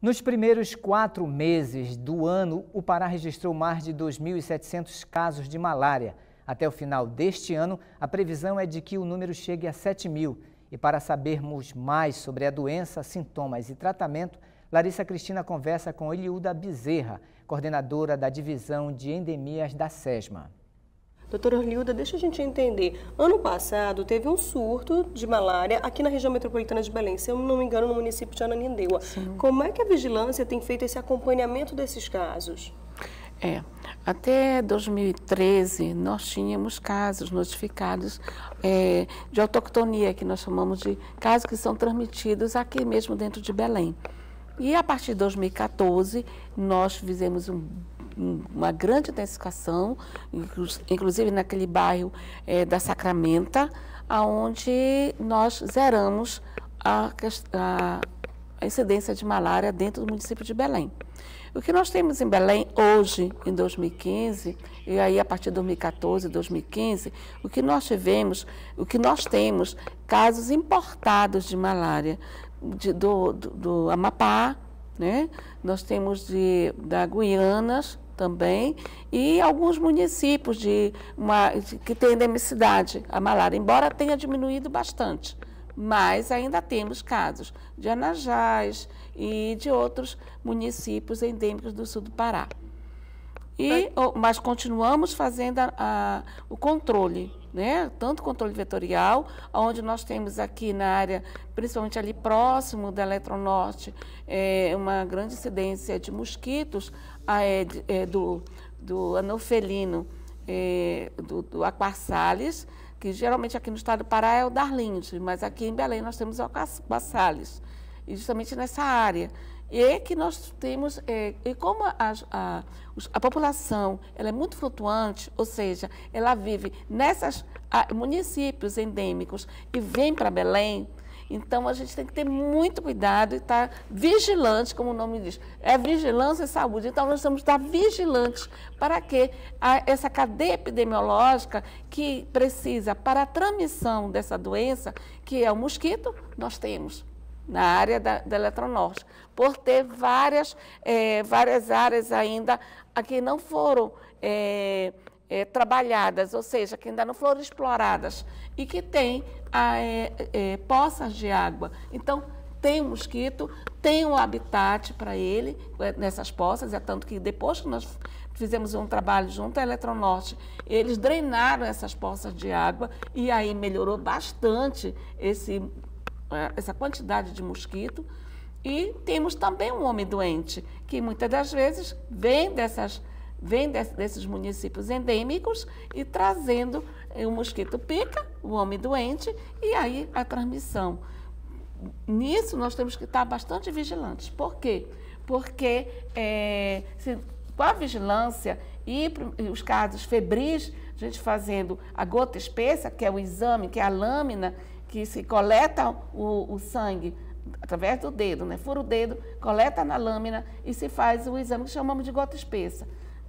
Nos primeiros quatro meses do ano, o Pará registrou mais de 2.700 casos de malária. Até o final deste ano, a previsão é de que o número chegue a 7 mil. E para sabermos mais sobre a doença, sintomas e tratamento, Larissa Cristina conversa com Eliuda Bezerra, coordenadora da Divisão de Endemias da SESMA. Doutora Orlilda, deixa a gente entender. Ano passado teve um surto de malária aqui na região metropolitana de Belém, se eu não me engano, no município de Ananindeua. Sim. Como é que a vigilância tem feito esse acompanhamento desses casos? É, até 2013 nós tínhamos casos notificados é, de autoctonia, que nós chamamos de casos que são transmitidos aqui mesmo dentro de Belém. E a partir de 2014 nós fizemos um uma grande intensificação, inclusive naquele bairro é, da Sacramenta, aonde nós zeramos a, a, a incidência de malária dentro do município de Belém. O que nós temos em Belém hoje, em 2015, e aí a partir de 2014, 2015, o que nós tivemos, o que nós temos, casos importados de malária de, do, do, do Amapá, né? nós temos de, da Guianas, também, e alguns municípios de uma, que têm endemicidade a malária, embora tenha diminuído bastante, mas ainda temos casos de Anajás e de outros municípios endêmicos do sul do Pará. E, tá. mas continuamos fazendo a, a, o controle, né? tanto controle vetorial, onde nós temos aqui na área, principalmente ali próximo da Eletronorte, é, uma grande incidência de mosquitos, Aed, ah, é, é, do, do anofelino é, do, do Aquarsales, que geralmente aqui no estado do Pará é o Darlins, mas aqui em Belém nós temos o Aquarsales, e justamente nessa área. E é que nós temos, é, e como a, a, a, população ela é muito flutuante, ou seja, ela vive nesses municípios endêmicos e vem para Belém, então, a gente tem que ter muito cuidado e estar tá vigilante, como o nome diz. É vigilância e saúde. Então, nós temos que estar vigilantes para que essa cadeia epidemiológica que precisa para a transmissão dessa doença, que é o mosquito, nós temos na área da, da Eletronorte, por ter várias, é, várias áreas ainda a que não foram... É, é, trabalhadas, ou seja, que ainda não foram exploradas e que tem é, é, poças de água. Então, tem mosquito, tem um habitat para ele é, nessas poças, é tanto que depois que nós fizemos um trabalho junto à Eletronorte, eles drenaram essas poças de água e aí melhorou bastante esse, é, essa quantidade de mosquito. E temos também um homem doente, que muitas das vezes vem dessas vem desses municípios endêmicos e trazendo eh, o mosquito pica, o homem doente, e aí a transmissão. Nisso nós temos que estar bastante vigilantes. Por quê? Porque é, se, com a vigilância e os casos febris, a gente fazendo a gota espessa, que é o exame, que é a lâmina que se coleta o, o sangue através do dedo, né? fura o dedo, coleta na lâmina e se faz o exame que chamamos de gota espessa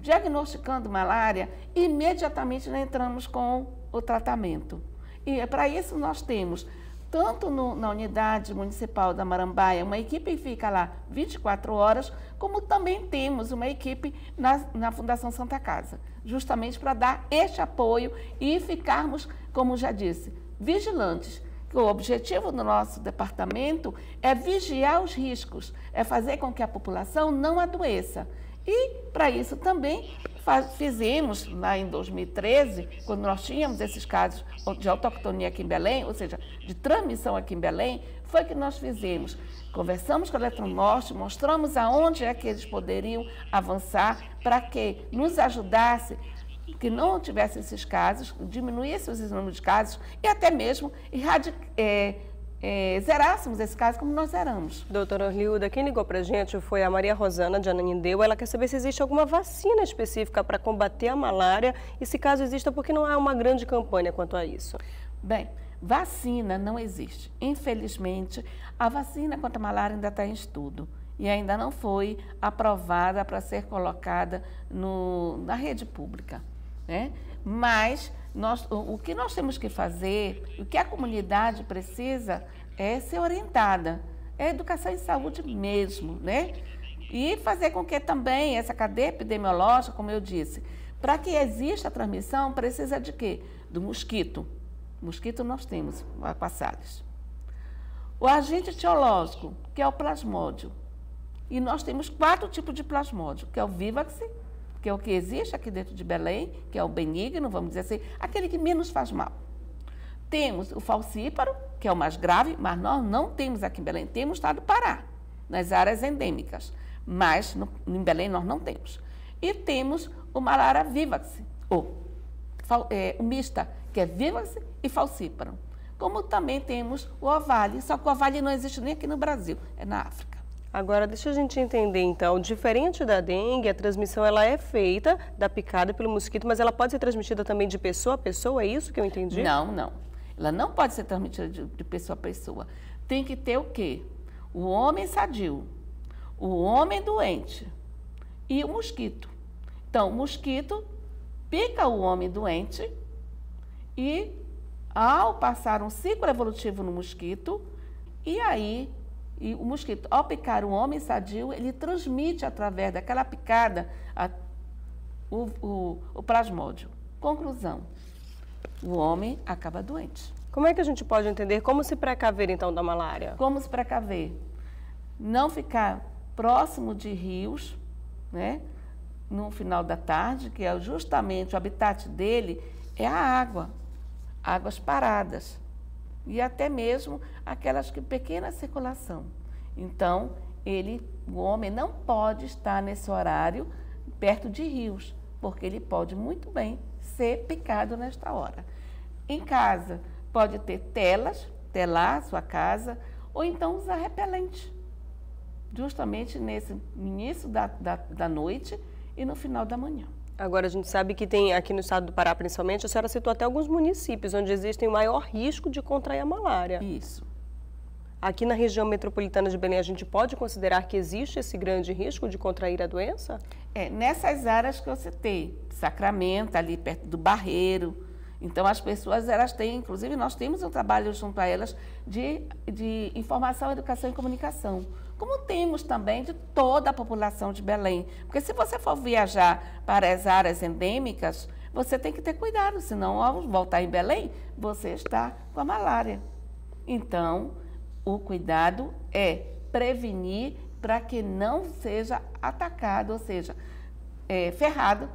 diagnosticando malária, imediatamente nós entramos com o tratamento. E é para isso nós temos, tanto no, na unidade municipal da Marambaia, uma equipe que fica lá 24 horas, como também temos uma equipe na, na Fundação Santa Casa, justamente para dar este apoio e ficarmos, como já disse, vigilantes. O objetivo do nosso departamento é vigiar os riscos, é fazer com que a população não adoeça. E, para isso também, faz, fizemos, lá em 2013, quando nós tínhamos esses casos de autoctonia aqui em Belém, ou seja, de transmissão aqui em Belém, foi que nós fizemos. Conversamos com a Eletronorte, mostramos aonde é que eles poderiam avançar para que nos ajudasse que não tivesse esses casos, diminuísse os números de casos e até mesmo erradic, é, eh, é, zerássemos esse caso como nós zeramos. Doutora Orliuda, quem ligou para a gente foi a Maria Rosana de Ananindeu. Ela quer saber se existe alguma vacina específica para combater a malária e se caso exista, porque não há uma grande campanha quanto a isso. Bem, vacina não existe. Infelizmente, a vacina contra a malária ainda está em estudo e ainda não foi aprovada para ser colocada no, na rede pública. Né? Mas nós, o, que nós temos que fazer, o que a comunidade precisa é ser orientada. É educação em saúde mesmo, né? E fazer com que também essa cadeia epidemiológica, como eu disse, para que exista a transmissão, precisa de quê? Do mosquito. Mosquito nós temos, passados. O agente etiológico, que é o plasmódio. E nós temos quatro tipos de plasmódio, que é o Vivax, que é o que existe aqui dentro de Belém, que é o benigno, vamos dizer assim, aquele que menos faz mal. Temos o falcíparo, que é o mais grave, mas nós não temos aqui em Belém, temos estado Pará, nas áreas endêmicas, mas no, em Belém nós não temos. E temos o malária vivax, ou é, o mista, que é vivax e falcíparo. Como também temos o ovale, só que o ovale não existe nem aqui no Brasil, é na África. Agora, deixa a gente entender então, diferente da dengue, a transmissão ela é feita da picada pelo mosquito, mas ela pode ser transmitida também de pessoa a pessoa, é isso que eu entendi? Não, não. Ela não pode ser transmitida de, de pessoa a pessoa. Tem que ter o quê? O homem sadio, o homem doente e o mosquito. Então, o mosquito pica o homem doente e ao passar um ciclo evolutivo no mosquito, e aí e o mosquito, ao picar um homem sadio, ele transmite através daquela picada a, o, o, o plasmódio. Conclusão: o homem acaba doente. Como é que a gente pode entender como se precaver então da malária? Como se precaver? Não ficar próximo de rios, né? No final da tarde, que é justamente o habitat dele é a água, águas paradas e até mesmo aquelas que pequena circulação. Então, ele, o homem não pode estar nesse horário perto de rios, porque ele pode muito bem ser picado nesta hora. Em casa, pode ter telas, telar sua casa, ou então usar repelente, justamente nesse início da, da, da noite e no final da manhã. Agora, a gente sabe que tem aqui no estado do Pará, principalmente, a senhora citou até alguns municípios onde existem o maior risco de contrair a malária. Isso. Aqui na região metropolitana de Belém, a gente pode considerar que existe esse grande risco de contrair a doença? É, nessas áreas que eu citei, Sacramento, ali perto do Barreiro, então, as pessoas, elas têm, inclusive, nós temos um trabalho junto a elas de, de informação, educação e comunicação. Como temos também de toda a população de Belém. Porque se você for viajar para as áreas endêmicas, você tem que ter cuidado, senão, ao voltar em Belém, você está com a malária. Então, o cuidado é prevenir para que não seja atacado, ou seja, é, ferrado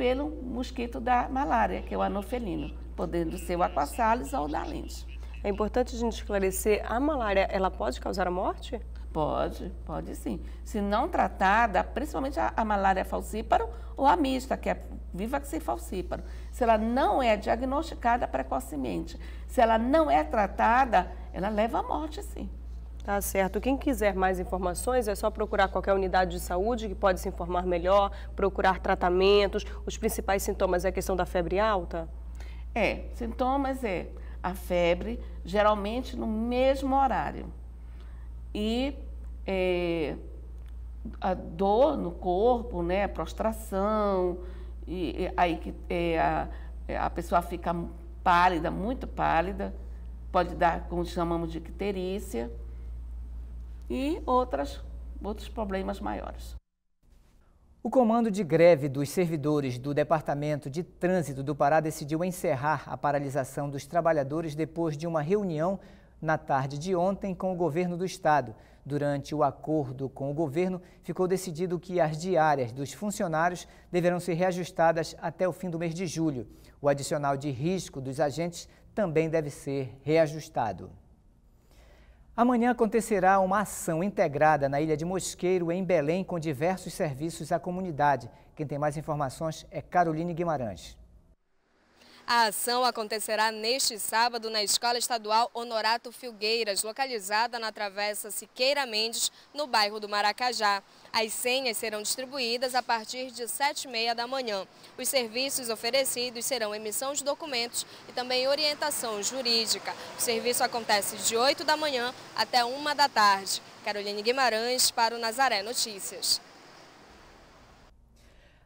pelo mosquito da malária, que é o anofelino, podendo ser o aquassalis ou o da lente. É importante a gente esclarecer, a malária, ela pode causar a morte? Pode, pode sim. Se não tratada, principalmente a, a malária falcíparo ou a mista, que é vivax falcíparo, se ela não é diagnosticada precocemente, se ela não é tratada, ela leva à morte, sim. Tá certo. Quem quiser mais informações é só procurar qualquer unidade de saúde que pode se informar melhor, procurar tratamentos. Os principais sintomas é a questão da febre alta? É, sintomas é a febre, geralmente no mesmo horário. E é, a dor no corpo, né, a prostração, e, e aí que é, a, é, a pessoa fica pálida, muito pálida, pode dar, como chamamos de icterícia e outras, outros problemas maiores. O comando de greve dos servidores do Departamento de Trânsito do Pará decidiu encerrar a paralisação dos trabalhadores depois de uma reunião na tarde de ontem com o governo do estado. Durante o acordo com o governo, ficou decidido que as diárias dos funcionários deverão ser reajustadas até o fim do mês de julho. O adicional de risco dos agentes também deve ser reajustado. Amanhã acontecerá uma ação integrada na Ilha de Mosqueiro, em Belém, com diversos serviços à comunidade. Quem tem mais informações é Caroline Guimarães. A ação acontecerá neste sábado na Escola Estadual Honorato Filgueiras, localizada na Travessa Siqueira Mendes, no bairro do Maracajá. As senhas serão distribuídas a partir de 7h30 da manhã. Os serviços oferecidos serão emissão de documentos e também orientação jurídica. O serviço acontece de 8 da manhã até 1 da tarde. Caroline Guimarães para o Nazaré Notícias.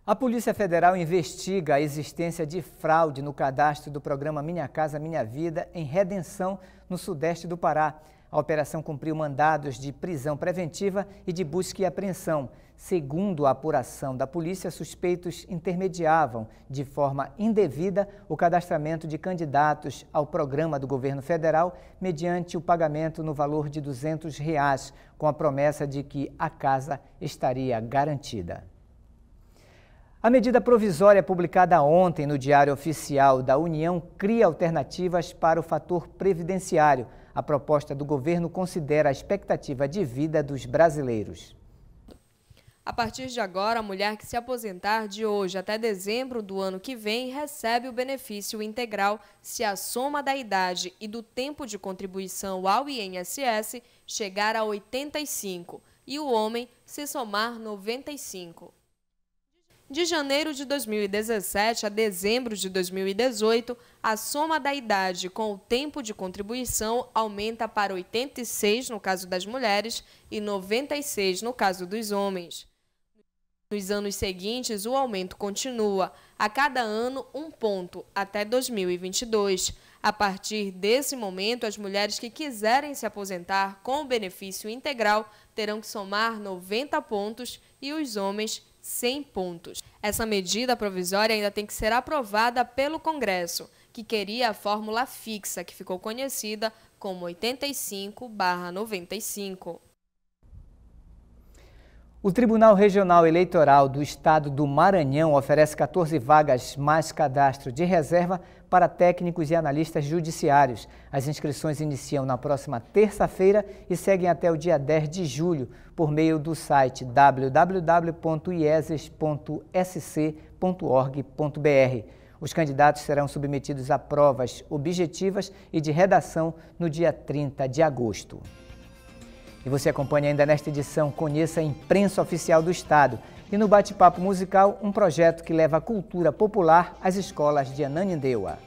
A Polícia Federal investiga a existência de fraude no cadastro do programa Minha Casa Minha Vida em Redenção, no sudeste do Pará. A operação cumpriu mandados de prisão preventiva e de busca e apreensão. Segundo a apuração da polícia, suspeitos intermediavam de forma indevida o cadastramento de candidatos ao programa do governo federal mediante o pagamento no valor de R$ 200, reais, com a promessa de que a casa estaria garantida. A medida provisória publicada ontem no Diário Oficial da União cria alternativas para o fator previdenciário. A proposta do governo considera a expectativa de vida dos brasileiros. A partir de agora, a mulher que se aposentar de hoje até dezembro do ano que vem recebe o benefício integral se a soma da idade e do tempo de contribuição ao INSS chegar a 85 e o homem se somar 95. De janeiro de 2017 a dezembro de 2018, a soma da idade com o tempo de contribuição aumenta para 86 no caso das mulheres e 96 no caso dos homens. Nos anos seguintes, o aumento continua, a cada ano um ponto, até 2022. A partir desse momento, as mulheres que quiserem se aposentar com o benefício integral terão que somar 90 pontos e os homens 100 pontos. Essa medida provisória ainda tem que ser aprovada pelo Congresso, que queria a fórmula fixa, que ficou conhecida como 85/95. O Tribunal Regional Eleitoral do Estado do Maranhão oferece 14 vagas mais cadastro de reserva para técnicos e analistas judiciários. As inscrições iniciam na próxima terça-feira e seguem até o dia 10 de julho por meio do site www.ieses.sc.org.br. Os candidatos serão submetidos a provas objetivas e de redação no dia 30 de agosto. E você acompanha ainda nesta edição Conheça a Imprensa Oficial do Estado e no Bate-Papo Musical, um projeto que leva a cultura popular às escolas de Ananindeua.